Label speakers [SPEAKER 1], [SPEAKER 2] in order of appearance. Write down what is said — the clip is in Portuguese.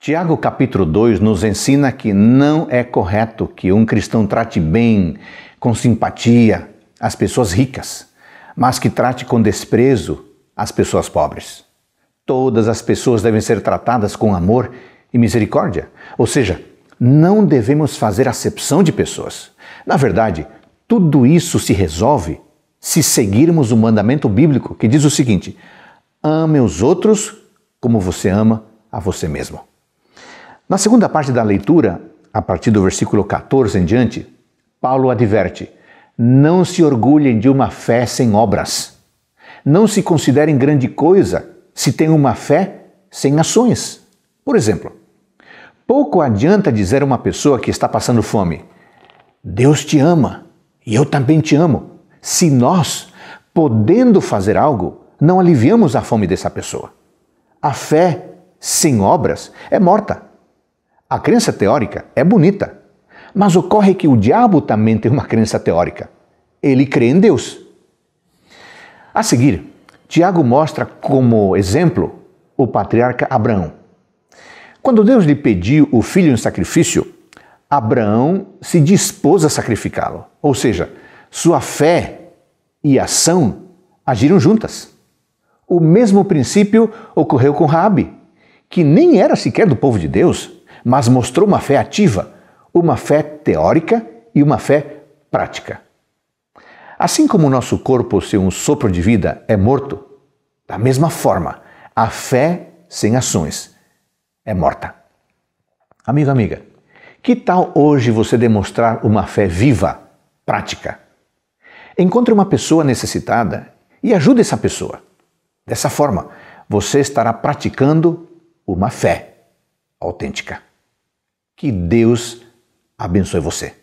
[SPEAKER 1] Tiago capítulo 2 nos ensina que não é correto que um cristão trate bem, com simpatia, as pessoas ricas, mas que trate com desprezo as pessoas pobres. Todas as pessoas devem ser tratadas com amor e misericórdia, ou seja, não devemos fazer acepção de pessoas. Na verdade, tudo isso se resolve se seguirmos o mandamento bíblico que diz o seguinte: ame os outros como você ama a você mesmo. Na segunda parte da leitura, a partir do versículo 14 em diante, Paulo adverte: não se orgulhem de uma fé sem obras. Não se considerem grande coisa se tem uma fé sem ações. Por exemplo, pouco adianta dizer a uma pessoa que está passando fome: Deus te ama e eu também te amo, se nós, podendo fazer algo, não aliviamos a fome dessa pessoa. A fé sem obras é morta. A crença teórica é bonita, mas ocorre que o diabo também tem uma crença teórica. Ele crê em Deus. A seguir, Tiago mostra como exemplo o patriarca Abraão. Quando Deus lhe pediu o filho em sacrifício, Abraão se dispôs a sacrificá-lo, ou seja, sua fé e ação agiram juntas. O mesmo princípio ocorreu com Rabi, que nem era sequer do povo de Deus, mas mostrou uma fé ativa, uma fé teórica e uma fé prática. Assim como o nosso corpo sem um sopro de vida é morto, da mesma forma, a fé sem ações é morta. Amigo, amiga, que tal hoje você demonstrar uma fé viva, prática? Encontre uma pessoa necessitada e ajude essa pessoa. Dessa forma, você estará praticando uma fé autêntica. Que Deus abençoe você.